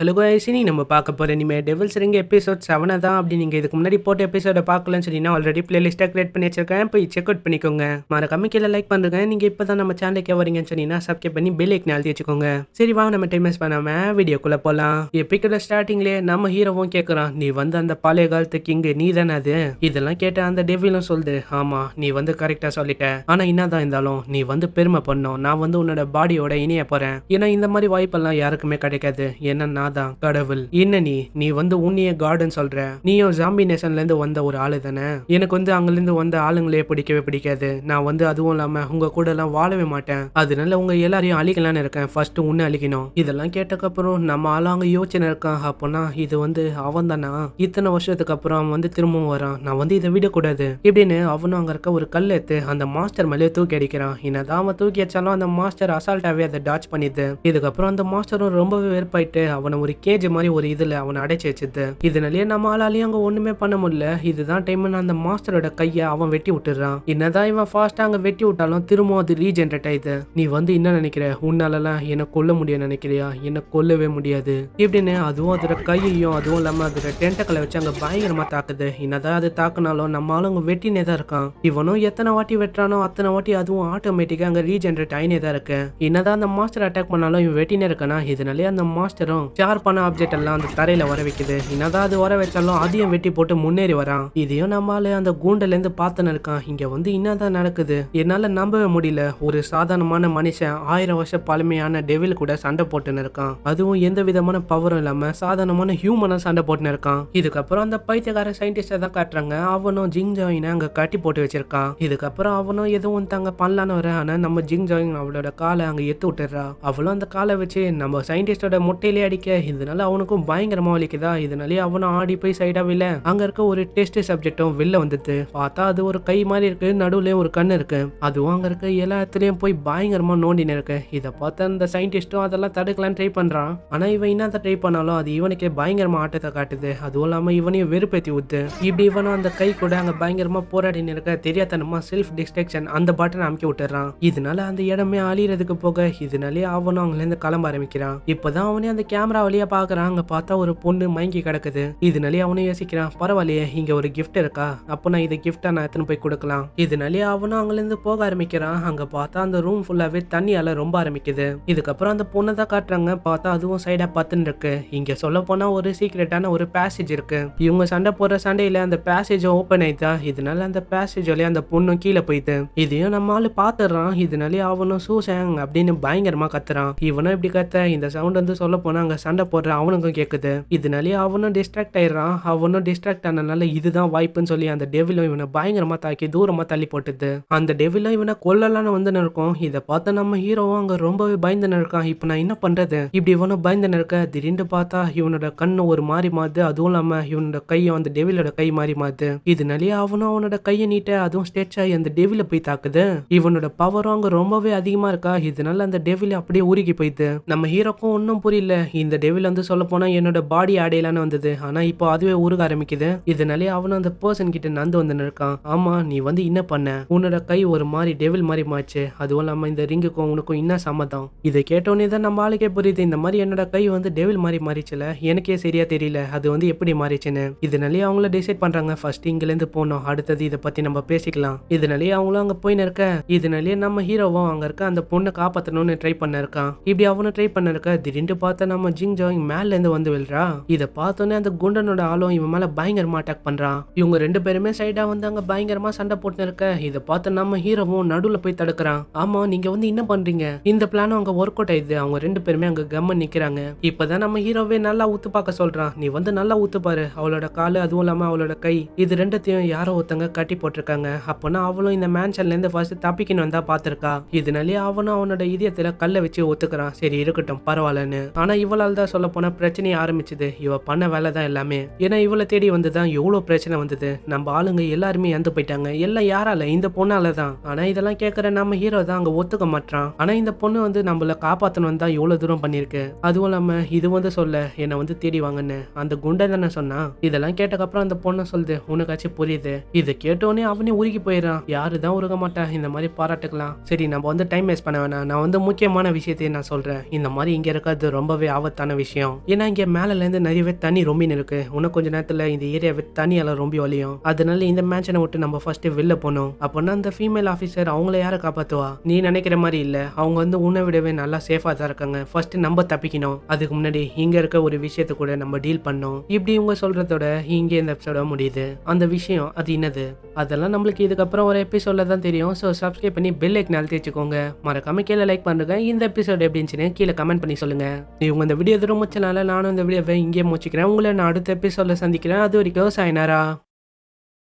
hello guys இனி நம்ம பார்க்க போகிற இனிமேல் டெவல்ஸ் ரிங் எபிசோட் செவனை தான் அப்படி நீங்கள் இதுக்கு முன்னாடி போட்ட எபிசோட பார்க்கலன்னு சொன்னீங்கன்னா ஆல்ரெடி பிளேலிஸ்ட்டாக கிரியேட் பண்ணி வச்சிருக்கேன் போய் செக் அவுட் பண்ணிக்கோங்க மறக்காம கீழே லைக் பண்ணுறேன் நீங்கள் இப்போ தான் நம்ம சேனலுக்கு வரீங்கன்னு சொன்னீங்கன்னா சப்ஸ்கிரைப் பண்ணி பெல் ஐக்கன் எழுதி வச்சுக்கோங்க சரி வா நம்ம டைம் வேஸ்ட் பண்ணாமல் வீடியோக்குள்ளே போகலாம் எப்பிக்கோட ஸ்டார்டிங்லேயே நம்ம ஹீரோவும் கேட்குறான் நீ வந்து அந்த பழைய காலத்து கிங்கு நீ தானே அது இதெல்லாம் கேட்ட அந்த டெவிலும் சொல்லுது ஆமாம் நீ வந்து கரெக்டாக சொல்லிட்ட ஆனால் என்ன தான் இருந்தாலும் நீ வந்து பெருமை பண்ணும் நான் வந்து உன்னோட பாடியோட இணைய போகிறேன் ஏன்னா இந்த மாதிரி வாய்ப்பெல்லாம் யாருக்குமே கிடைக்காது ஏன்னா நான்தான் கடவுள் என்ன நீ நீ வந்து உன்னிய கார்டன் சொல்ற நீயும் ஜாம்பி நேஷன்ல இருந்து வந்த ஒரு ஆளு தானே எனக்கு வந்து அங்க இருந்து வந்த ஆளுங்களே பிடிக்கவே பிடிக்காது நான் வந்து அதுவும் இல்லாம உங்க கூட எல்லாம் வாழவே மாட்டேன் அதனால உங்க எல்லாரையும் அழிக்கலாம்னு இருக்கேன் ஃபர்ஸ்ட் உன்னை அழிக்கணும் இதெல்லாம் கேட்டக்கப்புறம் நம்ம ஆளும் அங்க யோசனை இருக்கான் அப்போனா இது வந்து அவன் தானா இத்தனை வருஷத்துக்கு அப்புறம் அவன் வந்து திரும்பவும் வரான் நான் வந்து இதை விடக்கூடாது இப்படின்னு அவனும் அங்க இருக்க ஒரு கல் எடுத்து அந்த மாஸ்டர் மேலே தூக்கி அடிக்கிறான் என்னதான் அவன் தூக்கி வச்சாலும் அந்த மாஸ்டர் அசால்ட்டாவே அதை டாச் பண்ணிடுது இதுக்கப்புறம் அந்த மாஸ்டரும் ரொம்பவே வெறுப்பாயிட்டு அவனை அவனை ஒரு கேஜ் மாதிரி ஒரு இதில் அவனை அடைச்சி வச்சுது இதனாலேயே நம்மளாலையும் அங்கே ஒன்றுமே பண்ண முடியல இதுதான் டைம் அந்த மாஸ்டரோட கையை அவன் வெட்டி விட்டுறான் என்னதான் இவன் ஃபாஸ்ட்டாக அங்கே வெட்டி விட்டாலும் திரும்ப அது ரீஜென்ரேட் ஆயிது நீ வந்து என்ன நினைக்கிற உன்னாலலாம் என்னை கொல்ல முடியும் நினைக்கிறியா என்னை கொல்லவே முடியாது இப்படின்னு அதுவும் அதோட கையையும் அதுவும் இல்லாமல் அதோட டென்டக்களை வச்சு அங்கே பயங்கரமாக தாக்குது என்னதான் அது தாக்குனாலும் நம்மளாலும் ஆளுங்க வெட்டினே தான் இருக்கான் இவனும் எத்தனை வாட்டி வெட்டுறானோ அத்தனை வாட்டி அதுவும் ஆட்டோமேட்டிக்காக அங்கே ரீஜென்ரேட் ஆயினே தான் இருக்கு என்னதான் அந்த மாஸ்டர் அட்டாக் பண்ணாலும் இவன் வெட்டினே இருக்கானா இதனாலே அந்த மாஸ்டரும் ஷேர் பண்ண ஆப்ஜெக்ட் எல்லாம் அந்த தரையில வர வைக்குது என்னதான் அது வர வச்சாலும் அதையும் வெட்டி போட்டு முன்னேறி வரான் இதையும் நம்மால அந்த கூண்டல இருந்து பார்த்துன்னு இருக்கான் இங்க வந்து என்னதான் நடக்குது என்னால நம்பவே முடியல ஒரு சாதாரணமான மனுஷன் ஆயிரம் வருஷம் பழமையான டெவில் கூட சண்டை போட்டுன்னு இருக்கான் அதுவும் எந்த விதமான பவரும் இல்லாம சாதாரணமான ஹியூமனா சண்டை போட்டுன்னு இருக்கான் இதுக்கப்புறம் அந்த பைத்தியக்கார சயின்டிஸ்ட தான் காட்டுறாங்க அவனும் ஜிங் ஜாயினை அங்க கட்டி போட்டு வச்சிருக்கான் இதுக்கப்புறம் அவனும் எதுவும் தாங்க பண்ணலான்னு வர ஆனா நம்ம ஜிங் ஜாயின் அவளோட காலை அங்க எத்து விட்டுறா அவளும் அந்த காலை வச்சு நம்ம சயின்டிஸ்டோட முட்டையிலே அடிக்க இதனால அவனுக்கும் பயங்கரமா வலிக்குதா இதனாலே அவனும் ஆடி போய் சைடா வில்ல அங்க இருக்க ஒரு டெஸ்ட் சப்ஜெக்டும் வெளில வந்துட்டு பார்த்தா அது ஒரு கை மாதிரி இருக்கு நடுவுலயும் ஒரு கண் இருக்கு அதுவும் அங்க இருக்க எல்லாத்துலயும் போய் பயங்கரமா நோண்டின இருக்கு இதை பார்த்த அந்த சயின்டிஸ்டும் அதெல்லாம் தடுக்கலாம் ட்ரை பண்றான் ஆனா இவன் என்னதான் ட்ரை பண்ணாலும் அது இவனுக்கே பயங்கரமா ஆட்டத்தை காட்டுது அதுவும் இல்லாம இவனையும் வெறுப்பேத்தி ஊத்து இப்படி இவனும் அந்த கை கூட அங்க பயங்கரமா போராடினு இருக்க தெரியாதனமா செல்ஃப் டிஸ்ட்ரக்ஷன் அந்த பாட்டை அமுக்கி விட்டுறான் இதனால அந்த இடமே அழியறதுக்கு போக இதனாலே அவனும் அவங்கள இருந்து கிளம்ப ஆரம்பிக்கிறான் இப்பதான் அவனே அந்த கேமரா வழியா பாக்குறான் அங்க பார்த்தா ஒரு பொண்ணு மயங்கி கிடக்குது இதனாலே அவனும் யோசிக்கிறான் பரவாயில்லையே இங்க ஒரு கிஃப்ட் இருக்கா அப்ப நான் இதை கிஃப்டா நான் எத்தனை போய் கொடுக்கலாம் இதனாலே அவனும் இருந்து போக ஆரம்பிக்கிறான் அங்க பார்த்தா அந்த ரூம் ஃபுல்லாவே தண்ணியால ரொம்ப ஆரம்பிக்குது இதுக்கப்புறம் அந்த பொண்ணை தான் காட்டுறாங்க பார்த்தா அதுவும் சைடா பத்துன்னு இருக்கு இங்க சொல்ல போனா ஒரு சீக்ரெட்டான ஒரு பேசேஜ் இருக்கு இவங்க சண்டை போடுற சண்டையில அந்த பேசேஜ் ஓப்பன் ஆயிட்டா இதனால அந்த பேசேஜ் வழியா அந்த பொண்ணும் கீழே போயிட்டு இதையும் நம்ம ஆள் பார்த்துடுறான் இதனாலே அவனும் சூசேங் அப்படின்னு பயங்கரமா கத்துறான் இவனும் இப்படி கத்த இந்த சவுண்ட் வந்து சொல்ல போனா அங்க சண்டை போடுறான் அவனுக்கும் கேட்குது இதனாலேயே அவனும் டிஸ்ட்ராக்ட் ஆயிடுறான் அவனும் டிஸ்ட்ராக்ட் ஆனதுனால இதுதான் வாய்ப்புன்னு சொல்லி அந்த டெவிலும் இவனை பயங்கரமாக தாக்கி தூரமா தள்ளி போட்டுது அந்த டெவிலும் இவனை கொல்லலான்னு வந்து நிற்கும் இதை பார்த்தா நம்ம ஹீரோவும் அங்கே ரொம்பவே பயந்து நிற்கான் இப்போ நான் என்ன பண்றது இப்படி இவனும் பயந்து நிற்க திடீர்னு பார்த்தா இவனோட கண்ணு ஒரு மாறி மாறுது அதுவும் இல்லாம இவனோட கையும் அந்த டெவிலோட கை மாறி மாறுது இதனாலேயே அவனும் அவனோட கையை நீட்ட அதுவும் ஸ்டேச் ஆகி அந்த டெவில போய் தாக்குது இவனோட பவரும் அங்கே ரொம்பவே அதிகமா இருக்கா இதனால அந்த டெவில அப்படியே உருகி போயிது நம்ம ஹீரோக்கும் ஒன்னும் புரியல இந்த டெவில் வந்து சொல்ல போனால் என்னோட பாடி ஆடையிலான வந்தது ஆனால் இப்போ அதுவே ஊருக ஆரம்பிக்குது இதனாலே அவனும் அந்த பர்சன் கிட்ட நந்து வந்து நிற்கான் ஆமாம் நீ வந்து என்ன பண்ண உன்னோட கை ஒரு மாதிரி டெவில் மாதிரி மாச்சு அதுவும் இல்லாமல் இந்த ரிங்குக்கும் உனக்கும் என்ன சம்மதம் இதை கேட்டோன்னே தான் நம்ம ஆளுக்கே புரியுது இந்த மாதிரி என்னோட கை வந்து டெவில் மாதிரி மாறிச்சுல எனக்கே சரியா தெரியல அது வந்து எப்படி மாறிச்சுன்னு இதனாலே அவங்கள டிசைட் பண்றாங்க ஃபர்ஸ்ட் இங்கிலேருந்து போனோம் அடுத்தது இதை பத்தி நம்ம பேசிக்கலாம் இதனாலே அவங்களும் அங்க போய் நிற்க இதனாலேயே நம்ம ஹீரோவும் அங்க இருக்க அந்த பொண்ணை காப்பாற்றணும்னு ட்ரை பண்ண இருக்கான் இப்படி அவனும் ட்ரை பண்ண இருக்க திடீர்னு பார்த்தா நம்ம ஜிங் கிங் ஜாயிங் மேல இருந்து வந்து விழுறா இதை பார்த்தோன்னே அந்த குண்டனோட ஆளும் இவன் மேல பயங்கரமா அட்டாக் பண்றான் இவங்க ரெண்டு பேருமே சைடா வந்து அங்க பயங்கரமா சண்டை போட்டு இருக்க இத பார்த்து நம்ம ஹீரோவும் நடுவுல போய் தடுக்கிறான் ஆமா நீங்க வந்து என்ன பண்றீங்க இந்த பிளானும் அங்க ஒர்க் அவுட் ஆயிடுது அவங்க ரெண்டு பேருமே அங்க கம்ம நிக்கிறாங்க இப்பதான் நம்ம ஹீரோவே நல்லா ஊத்து பார்க்க சொல்றான் நீ வந்து நல்லா ஊத்து பாரு அவளோட காலு அதுவும் இல்லாம அவளோட கை இது ரெண்டத்தையும் யாரோ ஒருத்தங்க கட்டி போட்டிருக்காங்க அப்பனா அவளும் இந்த மேன்ஷன்ல இருந்து ஃபர்ஸ்ட் தப்பிக்கணும் வந்தா பாத்திருக்கா இதனாலே அவனும் அவனோட இதயத்துல கல்ல வச்சு ஒத்துக்கிறான் சரி இருக்கட்டும் பரவாயில்லன்னு ஆனா இவளால் தான் சொல்ல போனால் பிரச்சனையை ஆரம்பிச்சது இவ பண்ண வேலை தான் எல்லாமே ஏன்னா இவளை தேடி வந்து தான் எவ்வளோ பிரச்சனை வந்தது நம்ம ஆளுங்க எல்லாருமே இறந்து போயிட்டாங்க எல்லாம் யாரால இந்த பொண்ணால தான் ஆனால் இதெல்லாம் கேட்குற நம்ம ஹீரோ தான் அங்கே ஒத்துக்க மாட்டான் ஆனால் இந்த பொண்ணு வந்து நம்மள காப்பாற்றணும் தான் எவ்வளோ தூரம் பண்ணியிருக்கு அதுவும் இல்லாமல் இது வந்து சொல்ல என்னை வந்து தேடி வாங்கன்னு அந்த குண்டை தானே சொன்னா இதெல்லாம் கேட்டக்கப்புறம் அந்த பொண்ணை சொல்லுது உனக்காச்சும் புரியுது இது கேட்டோடனே அவனே உருகி போயிடறான் யாரு தான் உருக மாட்டா இந்த மாதிரி பாராட்டுக்கலாம் சரி நம்ம வந்து டைம் வேஸ்ட் பண்ண வேணாம் நான் வந்து முக்கியமான விஷயத்தையும் நான் சொல்கிறேன் இந்த மாதிரி இங்கே இருக்கிறது ரொம்பவே ஆபத்தான முக்கியமான விஷயம் ஏன்னா இங்க மேல இருந்து நிறையவே தண்ணி ரொம்ப நிற்கு இன்னும் கொஞ்ச நேரத்துல இந்த ஏரியாவே எல்லாம் ரொம்ப வலியும் அதனால இந்த மேன்ஷனை விட்டு நம்ம ஃபர்ஸ்ட் வெளில போனோம் அப்படின்னா அந்த ஃபீமேல் ஆஃபீஸர் அவங்கள யாரை காப்பாத்துவா நீ நினைக்கிற மாதிரி இல்ல அவங்க வந்து உன்னை விடவே நல்லா சேஃபா தான் இருக்காங்க ஃபர்ஸ்ட் நம்ம தப்பிக்கணும் அதுக்கு முன்னாடி இங்க இருக்க ஒரு விஷயத்த கூட நம்ம டீல் பண்ணோம் இப்படி இவங்க சொல்றதோட இங்க இந்த எபிசோட முடியுது அந்த விஷயம் அது என்னது அதெல்லாம் நம்மளுக்கு இதுக்கப்புறம் ஒரு எபிசோட்ல தான் தெரியும் ஸோ சப்ஸ்கிரைப் பண்ணி பெல் ஐக்கன் அழுத்தி வச்சுக்கோங்க மறக்காம கீழே லைக் பண்ணுங்க இந்த எபிசோட் எப்படின்னு கீழே கமெண்ட் பண்ணி சொல்லுங்க இவங்க இந்த வீடியோ எதிரும் முச்சனால நானும் இந்த வீடியோவை இங்கே முடிச்சுக்கிறேன் உங்களை நான் அடுத்த எபிசோடில் சந்திக்கிறேன் அது வரைக்கும் சாய்னாரா